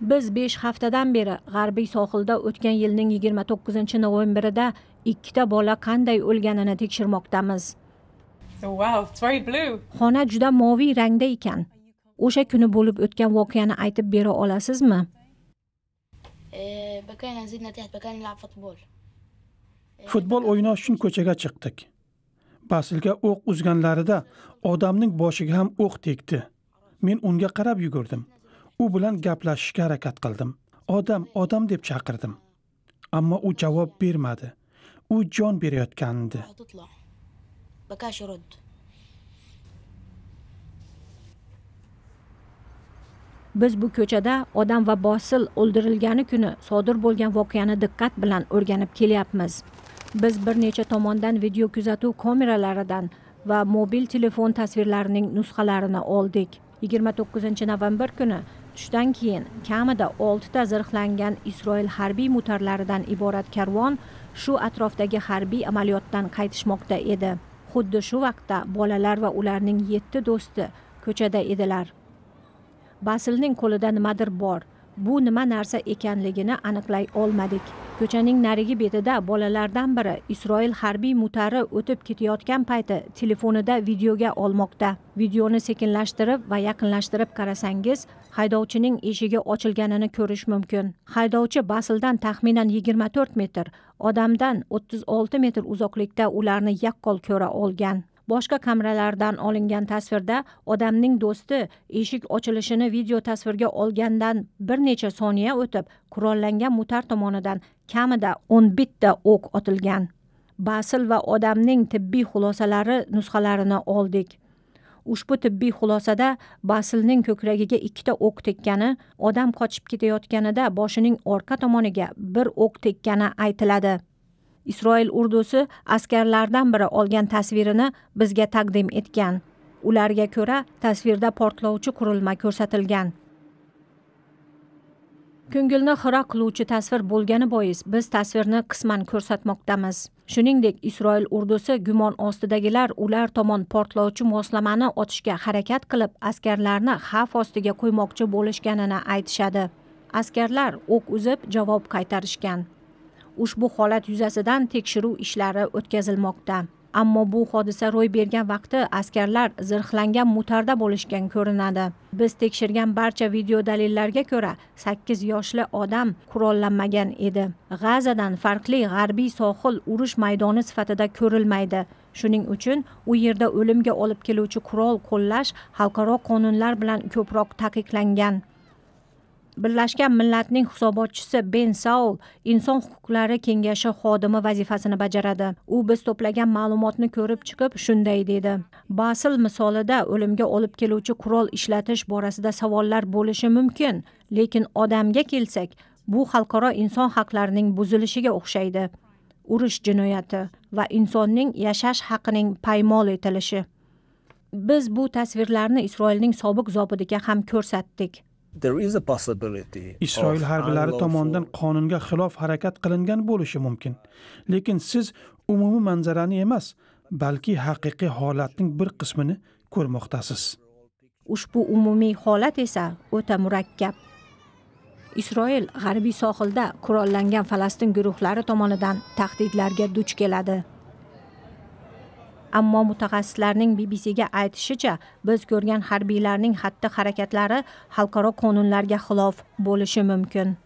biz 5 haftadan beri g'arbiy sohilda o'tgan yilning 29 novembrida ikkita bola qanday o'lganini tekshirmoqdamiz oh, xona juda moviy rangda ekan o'sha kuni bo'lib o'tgan voqeani aytib bera olasizmi eh, futbol eh, o'ynash uchun ko'chaga chiqdik basilga o'q uzganlarida odamning boshiga ham o'q tegdi men unga qarab yugurdim u bilan gaplashishga harakat qildim odam odam deb chaqirdim ammo u javob bermadi u jon berayotgandi biz bu ko'chada odam va bosil o'ldirilgani kuni sodir bo'lgan voqeani diqqat bilan o'rganib kelyapmiz biz bir necha tomondan video kuzatuv kameralaridan va mobil telefon tasvirlarining nusxalarini oldik 29 novembr kuni tushdan keyin kamida 6 ta zirhlangan Isroil harbiy mutarlaridan iborat karvon shu atrofdagi harbiy amaliyotdan qaytishmoqda edi. Xuddi shu vaqtda bolalar va ularning 7 do'sti ko'chada edilar. Basilning qo'lida nimadir bor. bu nima narsa ekanligini aniqlay olmadik ko'chaning narigi betida bolalardan biri isroil harbiy mutari o'tib ketayotgan payti telefonida videoga olmoqda videoni sekinlashtirib va yaqinlashtirib qarasangiz haydovchining eshigi ochilganini ko'rish mumkin haydovchi basldan taxminan yigirma to'rt metr odamdan o'ttiz olti metr uzoqlikda ularni yaqqol ko'ra olgan boshqa kameralardan olingan tasvirda odamning do'sti eshik ochilishini video tasvirga olgandan bir necha soniya o'tib qurollangan mutar tomonidan kamida o'n bitta o'q otilgan basl va odamning tibbiy xulosalari nusxalarini oldik ushbu tibbiy xulosada baslning ko'kragiga ikkita o'q tekkani odam qochib ketayotganida boshining orqa tomoniga bir o'q tekkani aytiladi isroil urdusi askarlardan biri olgan tasvirini bizga taqdim etgan ularga ko'ra tasvirda portlovchi qurilma ko'rsatilgan ko'ngilni xira qiluvchi tasvir bo'lgani bois biz tasvirni qisman ko'rsatmoqdamiz shuningdek isroil urdusi gumon ostidagilar ular tomon portlovchi moslamani otishga harakat qilib askarlarni xavf ostiga qo'ymoqchi bo'lishganini aytishadi askarlar o'q uzib javob qaytarishgan ushbu holat yuzasidan tekshiruv ishlari o'tkazilmoqda ammo bu hodisa ro'y bergan vaqti askarlar zirhlangan mutarda bo'lishgan ko'rinadi biz tekshirgan barcha video dalillarga ko'ra sakkiz yoshli odam qurollanmagan edi g'azadan farqli g'arbiy sohil urush maydoni sifatida ko'rilmaydi shuning uchun u yerda o'limga olib keluvchi qurol qo'llash xalqaro qonunlar bilan ko'proq taqiqlangan birlashgan millatning hisobotchisi ben saul inson huquqlari kengashi xodimi vazifasini bajaradi u biz to'plagan ma'lumotni ko'rib chiqib shunday dedi basil misolida o'limga olib keluvchi qurol ishlatish borasida savollar bo'lishi mumkin lekin odamga kelsak bu xalqaro inson haqlarining buzilishiga o'xshaydi urush jinoyati va insonning yashash haqining paymol etilishi biz bu tasvirlarni isroilning sobiq zobidiga ham ko'rsatdik isroil harbiylari tomonidan qonunga xilof harakat qilingan bo'lishi mumkin lekin siz umumiy manzarani emas balki haqiqiy holatning bir qismini ko'rmoqdasiz ushbu umumiy holat esa o'ta murakkab isroil g'arbiy sohilda qurollangan falastin guruhlari tomonidan tahdidlarga duch keladi ammo mutaxassislarning bbcga aytishicha biz ko'rgan harbiylarning xatti harakatlari xalqaro qonunlarga xilof bo'lishi mumkin